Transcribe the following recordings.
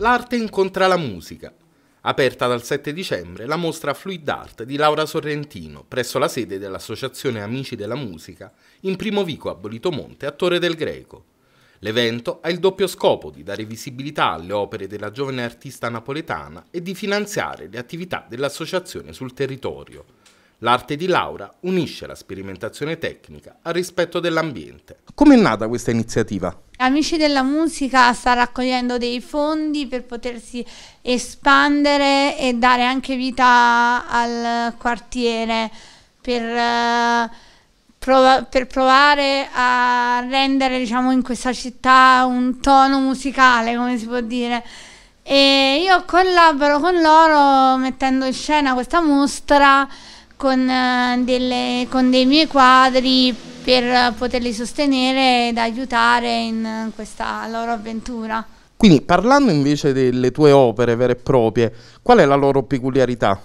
L'arte incontra la musica. Aperta dal 7 dicembre la mostra Fluid Art di Laura Sorrentino presso la sede dell'Associazione Amici della Musica in Primo Vico a Bolitomonte a Torre del Greco. L'evento ha il doppio scopo di dare visibilità alle opere della giovane artista napoletana e di finanziare le attività dell'associazione sul territorio. L'arte di Laura unisce la sperimentazione tecnica al rispetto dell'ambiente. Come è nata questa iniziativa? Amici della musica sta raccogliendo dei fondi per potersi espandere e dare anche vita al quartiere per, eh, prov- per provare a rendere diciamo, in questa città un tono musicale, come si può dire. E io collaboro con loro mettendo in scena questa mostra con, eh, delle, con dei miei quadri per poterli sostenere ed aiutare in questa loro avventura. Quindi parlando invece delle tue opere vere e proprie, qual è la loro peculiarità?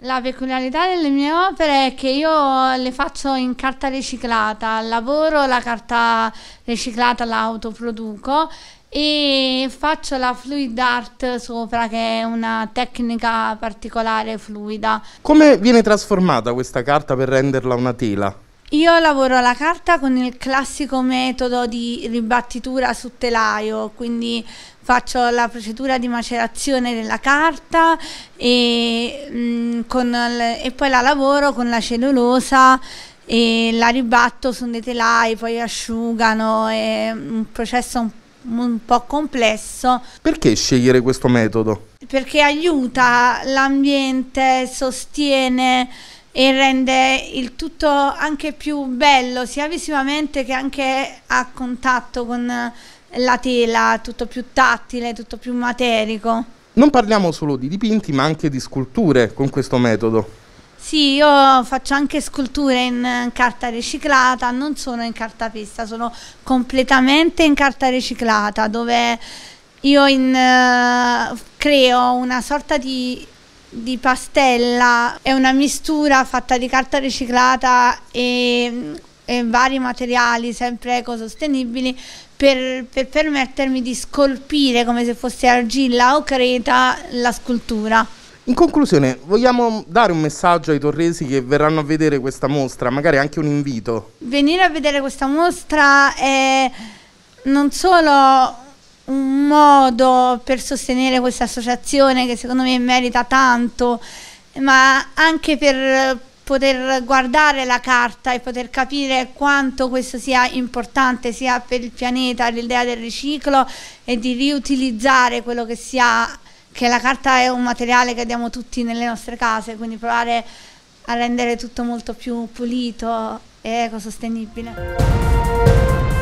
La peculiarità delle mie opere è che io le faccio in carta riciclata, lavoro la carta riciclata, la autoproduco e faccio la fluid art sopra che è una tecnica particolare fluida. Come viene trasformata questa carta per renderla una tela? Io lavoro alla carta con il classico metodo di ribattitura su telaio, quindi faccio la procedura di macerazione della carta e, mh, mm, il, e poi la lavoro con la cellulosa e la ribatto su dei telai, poi asciugano, è un processo un un po' complesso. Perché scegliere questo metodo? Perché aiuta l'ambiente, sostiene e rende il tutto anche più bello sia visivamente che anche a contatto con la tela, tutto più tattile, tutto più materico. Non parliamo solo di dipinti ma anche di sculture con questo metodo. Sì, io faccio anche sculture in carta riciclata, non sono in carta pista, sono completamente in carta riciclata dove io in, uh, creo una sorta di di pastella è una mistura fatta di carta riciclata e, e vari materiali sempre ecosostenibili per, per, permettermi di scolpire come se fosse argilla o creta la scultura. In conclusione, vogliamo dare un messaggio ai torresi che verranno a vedere questa mostra, magari anche un invito. Venire a vedere questa mostra è non solo un modo per sostenere questa associazione che secondo me merita tanto, ma anche per poter guardare la carta e poter capire quanto questo sia importante sia per il pianeta, l'idea del riciclo e di riutilizzare quello che si ha, che la carta è un materiale che abbiamo tutti nelle nostre case, quindi provare a rendere tutto molto più pulito e ecosostenibile.